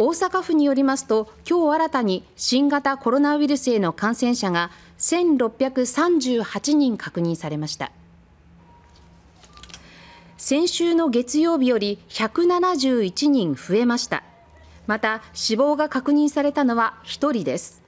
大阪府によりますと今日新たに新型コロナウイルスへの感染者が1638人確認されました先週の月曜日より171人増えましたまた死亡が確認されたのは1人です